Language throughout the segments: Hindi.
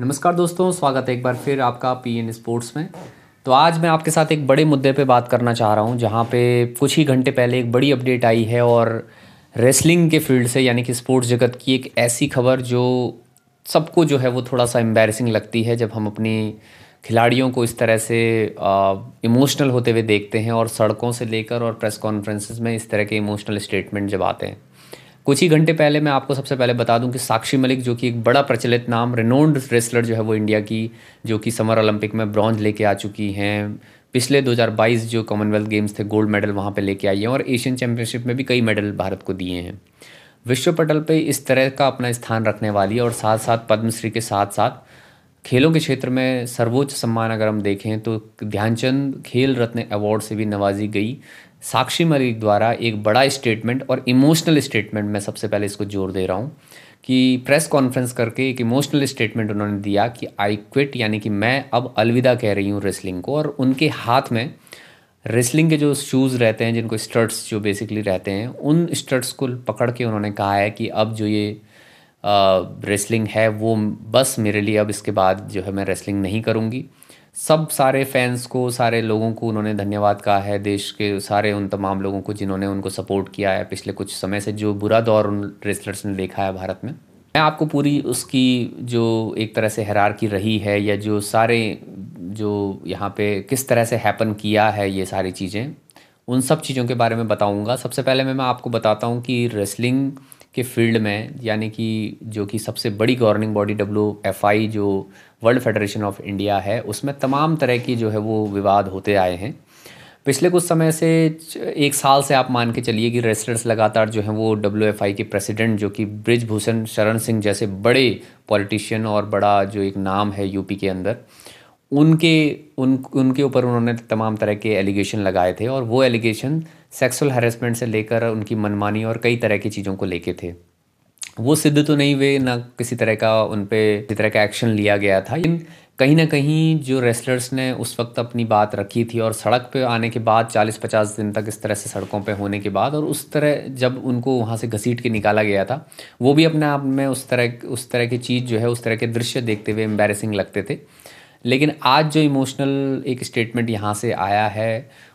नमस्कार दोस्तों स्वागत है एक बार फिर आपका पी एन स्पोर्ट्स में तो आज मैं आपके साथ एक बड़े मुद्दे पे बात करना चाह रहा हूँ जहाँ पे कुछ ही घंटे पहले एक बड़ी अपडेट आई है और रेसलिंग के फील्ड से यानी कि स्पोर्ट्स जगत की एक ऐसी खबर जो सबको जो है वो थोड़ा सा एम्बेरसिंग लगती है जब हम अपनी खिलाड़ियों को इस तरह से इमोशनल होते हुए देखते हैं और सड़कों से लेकर और प्रेस कॉन्फ्रेंसेस में इस तरह के इमोशनल स्टेटमेंट जब आते हैं कुछ ही घंटे पहले मैं आपको सबसे पहले बता दूं कि साक्षी मलिक जो कि एक बड़ा प्रचलित नाम रिनोन्ड रेसलर जो है वो इंडिया की जो कि समर ओलंपिक में ब्रॉन्ज लेके आ चुकी हैं पिछले 2022 जो कॉमनवेल्थ गेम्स थे गोल्ड मेडल वहाँ पे लेके आई हैं और एशियन चैम्पियनशिप में भी कई मेडल भारत को दिए हैं विश्व पटल पर इस तरह का अपना स्थान रखने वाली है और साथ साथ पद्मश्री के साथ साथ खेलों के क्षेत्र में सर्वोच्च सम्मान अगर हम देखें तो ध्यानचंद खेल रत्न अवार्ड से भी नवाजी गई साक्षी मलिक द्वारा एक बड़ा स्टेटमेंट और इमोशनल स्टेटमेंट मैं सबसे पहले इसको जोर दे रहा हूँ कि प्रेस कॉन्फ्रेंस करके एक इमोशनल स्टेटमेंट उन्होंने दिया कि आई क्विट यानी कि मैं अब अलविदा कह रही हूँ रेसलिंग को और उनके हाथ में रेसलिंग के जो शूज़ रहते हैं जिनको स्टर्ट्स जो बेसिकली रहते हैं उन स्टर्ट्स को पकड़ के उन्होंने कहा है कि अब जो ये रेसलिंग है वो बस मेरे लिए अब इसके बाद जो है मैं रेसलिंग नहीं करूँगी सब सारे फैंस को सारे लोगों को उन्होंने धन्यवाद कहा है देश के सारे उन तमाम लोगों को जिन्होंने उनको सपोर्ट किया है पिछले कुछ समय से जो बुरा दौर उन रेसलर्स ने देखा है भारत में मैं आपको पूरी उसकी जो एक तरह से हरार की रही है या जो सारे जो यहाँ पे किस तरह से हैपन किया है ये सारी चीज़ें उन सब चीज़ों के बारे में बताऊँगा सबसे पहले मैं मैं आपको बताता हूँ कि रेसलिंग के फील्ड में यानी कि जो कि सबसे बड़ी governing body W F I जो वर्ल्ड फेडरेशन ऑफ इंडिया है उसमें तमाम तरह की जो है वो विवाद होते आए हैं पिछले कुछ समय से एक साल से आप मान के चलिए कि रेस्टर्स लगातार जो हैं वो डब्ल्यू एफ आई के प्रेसिडेंट जो कि ब्रिजभूषण शरण सिंह जैसे बड़े पॉलिटिशियन और बड़ा जो एक नाम है यूपी के अंदर उनके उन उनके ऊपर उन्होंने तमाम तरह के एलिगेशन लगाए थे और वो एलिगेशन सेक्सुअल हरेसमेंट से लेकर उनकी मनमानी और कई तरह की चीज़ों को लेके थे वो सिद्ध तो नहीं हुए ना किसी तरह का उन पर किसी तरह का एक्शन लिया गया था लेकिन कहीं ना कहीं जो रेसलर्स ने उस वक्त अपनी बात रखी थी और सड़क पे आने के बाद 40-50 दिन तक इस तरह से सड़कों पे होने के बाद और उस तरह जब उनको वहाँ से घसीट के निकाला गया था वो भी अपने आप में उस तरह उस तरह की चीज़ जो है उस तरह के दृश्य देखते हुए एम्बेरसिंग लगते थे लेकिन आज जो इमोशनल एक स्टेटमेंट यहाँ से आया है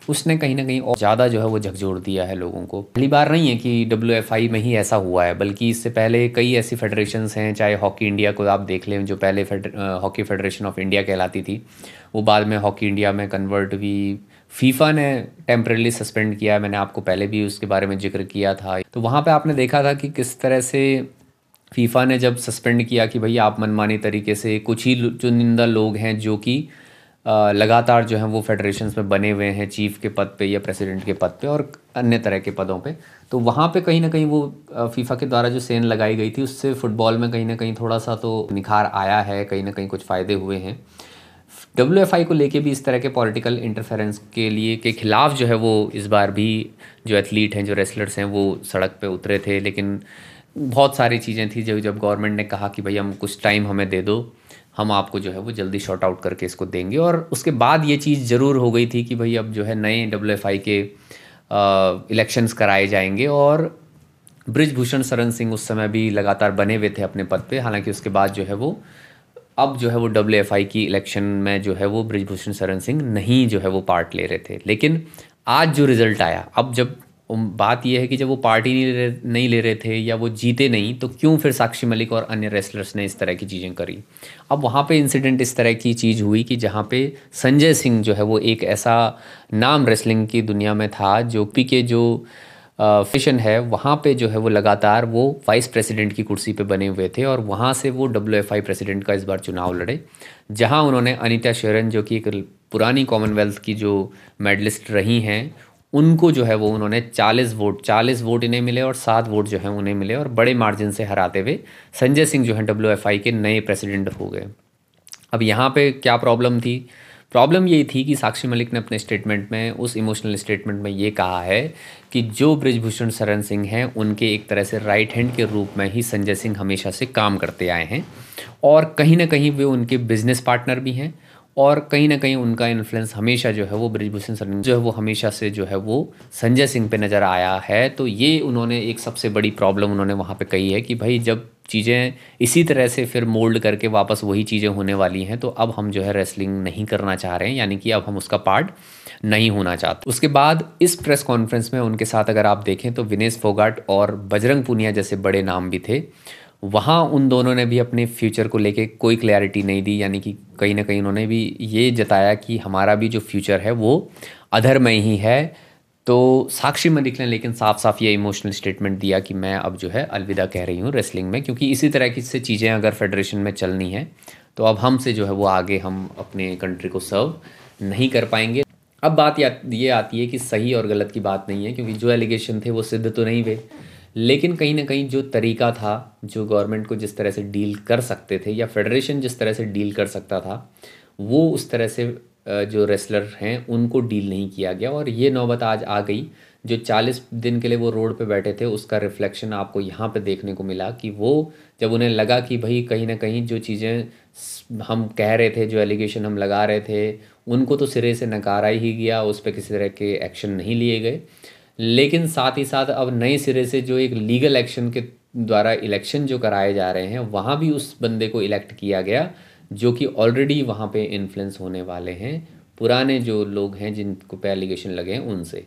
उसने कहीं ना कहीं और ज़्यादा जो है वो झकझोर दिया है लोगों को पहली बार नहीं है कि डब्ल्यू में ही ऐसा हुआ है बल्कि इससे पहले कई ऐसी फेडरेशंस हैं चाहे हॉकी इंडिया को आप देख लें जो पहले हॉकी फेडरेशन ऑफ इंडिया कहलाती थी वो बाद में हॉकी इंडिया में कन्वर्ट हुई फीफा ने टेम्परेली सस्पेंड किया मैंने आपको पहले भी उसके बारे में जिक्र किया था तो वहाँ पर आपने देखा था कि किस तरह से फीफा ने जब सस्पेंड किया कि भाई आप मनमानी तरीके से कुछ ही चुनिंदा लोग हैं जो कि लगातार जो हैं वो फेडरेशन में बने हुए हैं चीफ के पद पे या प्रेसिडेंट के पद पे और अन्य तरह के पदों पे तो वहाँ पे कहीं ना कहीं वो फीफा के द्वारा जो सेन लगाई गई थी उससे फुटबॉल में कहीं ना कहीं थोड़ा सा तो निखार आया है कहीं ना कहीं कुछ फ़ायदे हुए हैं डब्ल्यू एफ आई को लेके भी इस तरह के पॉलिटिकल इंटरफेरेंस के लिए के खिलाफ जो है वो इस बार भी जो एथलीट हैं जो रेसलर्स हैं वो सड़क पर उतरे थे लेकिन बहुत सारी चीज़ें थी जो जब गवर्नमेंट ने कहा कि भाई हम कुछ टाइम हमें दे दो हम आपको जो है वो जल्दी शॉर्ट आउट करके इसको देंगे और उसके बाद ये चीज़ ज़रूर हो गई थी कि भाई अब जो है नए डब्ल्यू के इलेक्शंस कराए जाएंगे और ब्रिजभूषण शरण सिंह उस समय भी लगातार बने हुए थे अपने पद पे हालांकि उसके बाद जो है वो अब जो है वो डब्ल्यू एफ आई की इलेक्शन में जो है वो ब्रिजभूषण शरण सिंह नहीं जो है वो पार्ट ले रहे थे लेकिन आज जो रिज़ल्ट आया अब जब बात यह है कि जब वो पार्टी नहीं ले नहीं ले रहे थे या वो जीते नहीं तो क्यों फिर साक्षी मलिक और अन्य रेसलर्स ने इस तरह की चीज़ें करी अब वहाँ पे इंसिडेंट इस तरह की चीज़ हुई कि जहाँ पे संजय सिंह जो है वो एक ऐसा नाम रेसलिंग की दुनिया में था जो पी के जो फिशन है वहाँ पे जो है वो लगातार वो वाइस प्रेसिडेंट की कुर्सी पे बने हुए थे और वहाँ से वो डब्ल्यू एफ आई प्रेसिडेंट का इस बार चुनाव लड़े जहाँ उन्होंने अनिता शेरन जो कि एक पुरानी कॉमनवेल्थ की जो मेडलिस्ट रही हैं उनको जो है वो उन्होंने 40 वोट 40 वोट इन्हें मिले और सात वोट जो है उन्हें मिले और बड़े मार्जिन से हराते हुए संजय सिंह जो है डब्ल्यू के नए प्रेसिडेंट हो गए अब यहाँ पे क्या प्रॉब्लम थी प्रॉब्लम ये थी कि साक्षी मलिक ने अपने स्टेटमेंट में उस इमोशनल स्टेटमेंट में ये कहा है कि जो ब्रजभूषण शरण सिंह हैं उनके एक तरह से राइट हैंड के रूप में ही संजय सिंह हमेशा से काम करते आए हैं और कहीं ना कहीं वे उनके बिजनेस पार्टनर भी हैं और कहीं ना कहीं उनका इन्फ्लुएंस हमेशा जो है वो ब्रिजभूषण शर्मा जो है वो हमेशा से जो है वो संजय सिंह पे नज़र आया है तो ये उन्होंने एक सबसे बड़ी प्रॉब्लम उन्होंने वहाँ पे कही है कि भाई जब चीज़ें इसी तरह से फिर मोल्ड करके वापस वही चीज़ें होने वाली हैं तो अब हम जो है रेसलिंग नहीं करना चाह रहे हैं यानी कि अब हम उसका पार्ट नहीं होना चाहते उसके बाद इस प्रेस कॉन्फ्रेंस में उनके साथ अगर आप देखें तो विनेश फोगाट और बजरंग पुनिया जैसे बड़े नाम भी थे वहाँ उन दोनों ने भी अपने फ्यूचर को लेके कोई क्लैरिटी नहीं दी यानी कि कहीं ना कहीं उन्होंने भी ये जताया कि हमारा भी जो फ्यूचर है वो अधर में ही है तो साक्षी में दिख लें लेकिन साफ साफ ये इमोशनल स्टेटमेंट दिया कि मैं अब जो है अलविदा कह रही हूँ रेसलिंग में क्योंकि इसी तरह की से चीज़ें अगर फेडरेशन में चलनी है तो अब हमसे जो है वो आगे हम अपने कंट्री को सर्व नहीं कर पाएंगे अब बात ये आती है कि सही और गलत की बात नहीं है क्योंकि जो एलिगेशन थे वो सिद्ध तो नहीं हुए लेकिन कहीं ना कहीं जो तरीका था जो गवर्नमेंट को जिस तरह से डील कर सकते थे या फेडरेशन जिस तरह से डील कर सकता था वो उस तरह से जो रेसलर हैं उनको डील नहीं किया गया और ये नौबत आज आ गई जो 40 दिन के लिए वो रोड पे बैठे थे उसका रिफ्लेक्शन आपको यहाँ पे देखने को मिला कि वो जब उन्हें लगा कि भाई कहीं ना कहीं जो चीज़ें हम कह रहे थे जो एलिगेशन हम लगा रहे थे उनको तो सिरे से नकारा ही गया उस पर किसी तरह के एक्शन नहीं लिए गए लेकिन साथ ही साथ अब नए सिरे से जो एक लीगल एक्शन के द्वारा इलेक्शन जो कराए जा रहे हैं वहाँ भी उस बंदे को इलेक्ट किया गया जो कि ऑलरेडी वहाँ पे इन्फ्लुएंस होने वाले हैं पुराने जो लोग हैं जिनको पे एलिगेशन लगे हैं उनसे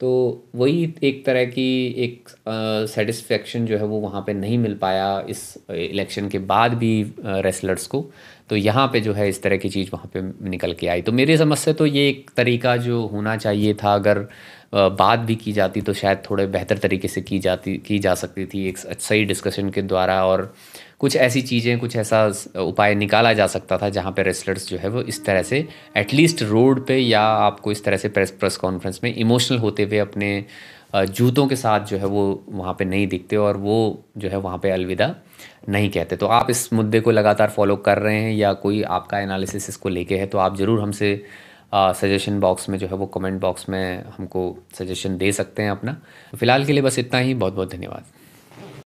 तो वही एक तरह की एक सेटिस्फेक्शन जो है वो वहाँ पे नहीं मिल पाया इस इलेक्शन के बाद भी रेसलर्स को तो यहाँ पे जो है इस तरह की चीज़ वहाँ पे निकल के आई तो मेरे समझ से तो ये एक तरीका जो होना चाहिए था अगर बात भी की जाती तो शायद थोड़े बेहतर तरीके से की जाती की जा सकती थी एक सही डिस्कशन के द्वारा और कुछ ऐसी चीज़ें कुछ ऐसा उपाय निकाला जा सकता था जहाँ पे रेसलर्स जो है वो इस तरह से एटलीस्ट रोड पे या आपको इस तरह से प्रेस प्रेस कॉन्फ्रेंस में इमोशनल होते हुए अपने जूतों के साथ जो है वो वहाँ पे नहीं दिखते और वो जो है वहाँ पे अलविदा नहीं कहते तो आप इस मुद्दे को लगातार फॉलो कर रहे हैं या कोई आपका एनालिसिस इसको लेके है तो आप ज़रूर हमसे सजेशन बॉक्स में जो है वो कमेंट बॉक्स में हमको सजेशन दे सकते हैं अपना फिलहाल के लिए बस इतना ही बहुत बहुत धन्यवाद